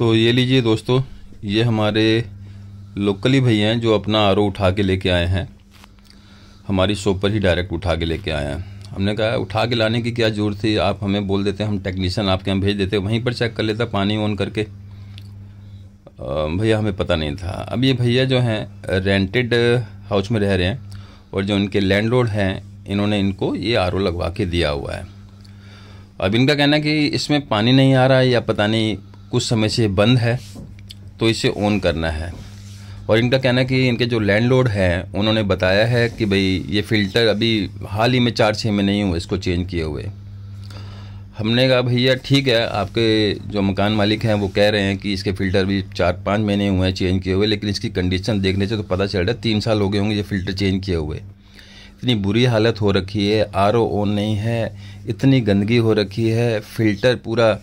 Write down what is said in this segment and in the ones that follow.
तो ये लीजिए दोस्तों ये हमारे लोकली भैया हैं जो अपना आर उठा के लेके आए हैं हमारी शॉप पर ही डायरेक्ट उठा के लेके आए हैं हमने कहा उठा के लाने की क्या ज़रूरत थी आप हमें बोल देते हम टेक्नीशियन आपके यहाँ भेज देते वहीं पर चेक कर लेता पानी ऑन करके भैया हमें पता नहीं था अब ये भैया जो हैं रेंटेड हाउस में रह रहे हैं और जो इनके लैंडलॉर्ड हैं इन्होंने इनको ये आर लगवा के दिया हुआ है अब इनका कहना है कि इसमें पानी नहीं आ रहा है या पता नहीं कुछ समय से बंद है तो इसे ऑन करना है और इनका कहना है कि इनके जो लोड हैं उन्होंने बताया है कि भाई ये फ़िल्टर अभी हाल ही में चार छः महीने ही हुए इसको चेंज किए हुए हमने कहा भैया ठीक है आपके जो मकान मालिक हैं वो कह रहे हैं कि इसके फ़िल्टर भी चार पाँच महीने हुए हैं चेंज किए हुए लेकिन इसकी कंडीशन देखने से तो पता चल रहा है तीन साल हो गए होंगे ये फ़िल्टर चेंज किए हुए इतनी बुरी हालत हो रखी है आर ओ ऑन नहीं है इतनी गंदगी हो रखी है फ़िल्टर पूरा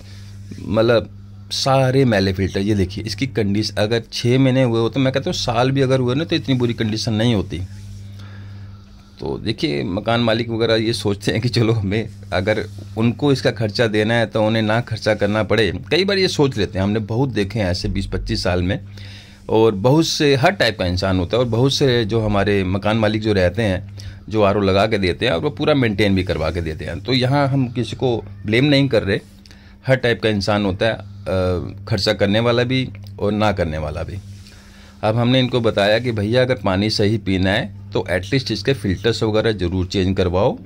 मतलब सारे मैले फिल्टर ये देखिए इसकी कंडीशन अगर छः महीने हुए हो तो मैं कहता हूँ साल भी अगर हुए ना तो इतनी बुरी कंडीशन नहीं होती तो देखिए मकान मालिक वगैरह ये सोचते हैं कि चलो हमें अगर उनको इसका खर्चा देना है तो उन्हें ना खर्चा करना पड़े कई बार ये सोच लेते हैं हमने बहुत देखे हैं ऐसे बीस पच्चीस साल में और बहुत से हर टाइप का इंसान होता है और बहुत से जो हमारे मकान मालिक जो रहते हैं जो आर लगा के देते हैं और वो पूरा मेंटेन भी करवा के देते हैं तो यहाँ हम किसी को ब्लेम नहीं कर रहे हर टाइप का इंसान होता है खर्चा करने वाला भी और ना करने वाला भी अब हमने इनको बताया कि भैया अगर पानी सही पीना है तो एटलीस्ट इसके फ़िल्टर्स वगैरह ज़रूर चेंज करवाओ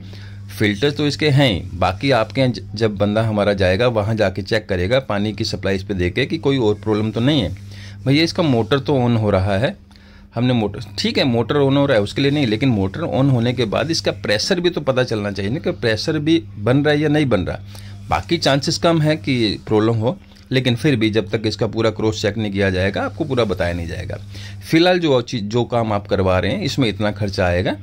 फ़िल्टर तो इसके हैं बाकी आपके यहाँ जब बंदा हमारा जाएगा वहाँ जाके चेक करेगा पानी की सप्लाई इस पर देखे कि कोई और प्रॉब्लम तो नहीं है भैया इसका मोटर तो ऑन हो रहा है हमने मोटर ठीक है मोटर ऑन हो रहा है उसके लिए नहीं लेकिन मोटर ऑन होने के बाद इसका प्रेशर भी तो पता चलना चाहिए ना कि प्रेशर भी बन रहा है या नहीं बन रहा बाकी चांसेस कम है कि प्रॉब्लम हो लेकिन फिर भी जब तक इसका पूरा क्रॉस चेक नहीं किया जाएगा आपको पूरा बताया नहीं जाएगा फिलहाल जो चीज़ जो काम आप करवा रहे हैं इसमें इतना खर्चा आएगा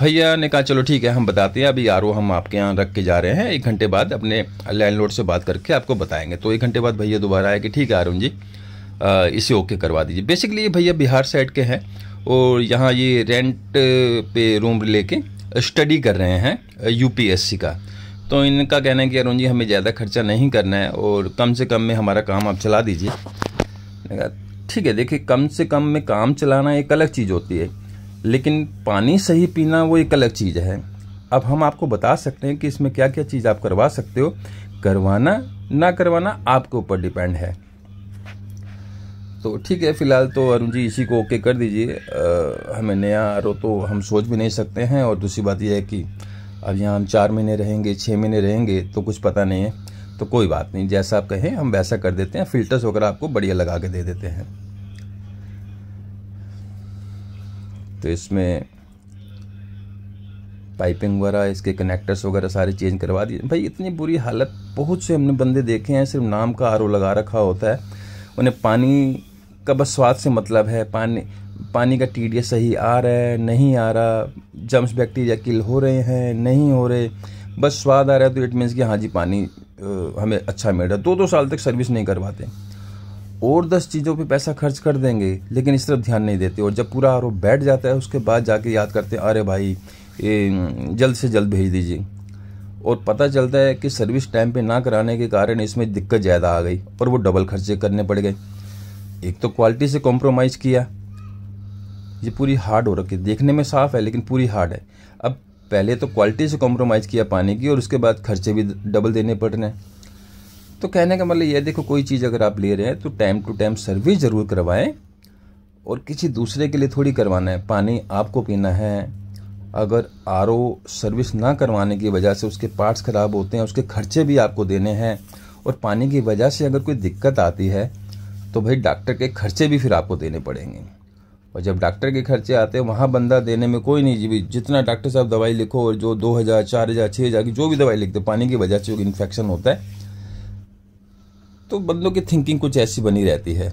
भैया ने कहा चलो ठीक है हम बताते हैं अभी आर हम आपके यहाँ रख के जा रहे हैं एक घंटे बाद अपने लैंड से बात करके आपको बताएंगे तो एक घंटे बाद भैया दोबारा आए कि ठीक है अरुण जी इसे ओके करवा दीजिए बेसिकली भैया बिहार साइड के हैं और यहाँ ये रेंट पे रूम लेके स्टडी कर रहे हैं यूपीएससी का तो इनका कहना है कि अरुण जी हमें ज़्यादा खर्चा नहीं करना है और कम से कम में हमारा काम आप चला दीजिए ठीक है देखिए कम से कम में काम चलाना एक अलग चीज़ होती है लेकिन पानी सही पीना वो एक अलग चीज़ है अब हम आपको बता सकते हैं कि इसमें क्या क्या चीज़ आप करवा सकते हो करवाना ना करवाना आपके ऊपर डिपेंड है तो ठीक है फिलहाल तो अरुण जी इसी को ओके कर दीजिए हमें नया रो तो हम सोच भी नहीं सकते हैं और दूसरी बात यह है कि अब यहाँ हम चार महीने रहेंगे छः महीने रहेंगे तो कुछ पता नहीं है तो कोई बात नहीं जैसा आप कहें हम वैसा कर देते हैं फिल्टर्स वगैरह आपको बढ़िया लगा के दे देते हैं तो इसमें पाइपिंग वगैरह इसके कनेक्टर्स वगैरह सारे चेंज करवा दिए भाई इतनी बुरी हालत बहुत से हमने बंदे देखे हैं सिर्फ नाम का आर लगा रखा होता है उन्हें पानी का बस स्वाद से मतलब है पानी पानी का टी सही आ रहा है नहीं आ रहा जम्स बैक्टीरिया किल हो रहे हैं नहीं हो रहे बस स्वाद आ रहा है तो इट मीन्स कि हाँ जी पानी हमें अच्छा मिल रहा है दो दो साल तक सर्विस नहीं करवाते और दस चीज़ों पे पैसा खर्च कर देंगे लेकिन इस तरफ ध्यान नहीं देते और जब पूरा आरोप बैठ जाता है उसके बाद जाके याद करते हैं अरे भाई जल्द से जल्द भेज दीजिए और पता चलता है कि सर्विस टाइम पे ना कराने के कारण इसमें दिक्कत ज़्यादा आ गई और वो डबल खर्चे करने पड़ गए एक तो क्वालिटी से कॉम्प्रोमाइज़ किया ये पूरी हार्ड हो रखी है देखने में साफ़ है लेकिन पूरी हार्ड है अब पहले तो क्वालिटी से कॉम्प्रोमाइज़ किया पानी की और उसके बाद खर्चे भी डबल देने पड़ रहे हैं तो कहने का मतलब ये देखो कोई चीज़ अगर आप ले रहे हैं तो टाइम टू टाइम सर्विस ज़रूर करवाएं और किसी दूसरे के लिए थोड़ी करवाना है पानी आपको पीना है अगर आर सर्विस ना करवाने की वजह से उसके पार्ट्स ख़राब होते हैं उसके खर्चे भी आपको देने हैं और पानी की वजह से अगर कोई दिक्कत आती है तो भाई डॉक्टर के खर्चे भी फिर आपको देने पड़ेंगे और जब डॉक्टर के खर्चे आते हैं वहाँ बंदा देने में कोई नहीं जी जितना डॉक्टर साहब दवाई लिखो और जो दो हज़ार चार हज़ार छः हज़ार की जो भी दवाई लिखते पानी की वजह से इन्फेक्शन होता है तो बंदों की थिंकिंग कुछ ऐसी बनी रहती है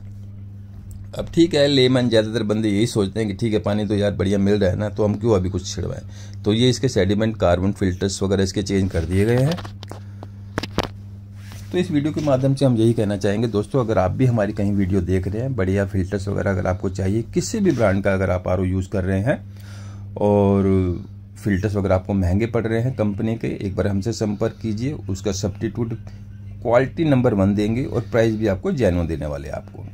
अब ठीक है लेमन ज़्यादातर बंदे यही सोचते हैं कि ठीक है पानी तो यार बढ़िया मिल रहा है ना तो हम क्यों अभी कुछ छिड़वाएं तो ये इसके सेडिमेंट कार्बन फिल्टर्स वगैरह इसके चेंज कर दिए गए हैं तो इस वीडियो के माध्यम से हम यही कहना चाहेंगे दोस्तों अगर आप भी हमारी कहीं वीडियो देख रहे हैं बढ़िया फिल्टर्स वगैरह अगर आपको चाहिए किसी भी ब्रांड का अगर आप आर यूज़ कर रहे हैं और फिल्टर्स वगैरह आपको महंगे पड़ रहे हैं कंपनी के एक बार हमसे संपर्क कीजिए उसका सब्टीट्यूट क्वालिटी नंबर वन देंगे और प्राइस भी आपको जैनो देने वाले आपको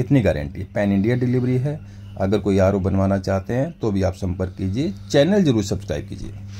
इतनी गारंटी पैन इंडिया डिलीवरी है अगर कोई आर बनवाना चाहते हैं तो भी आप संपर्क कीजिए चैनल जरूर सब्सक्राइब कीजिए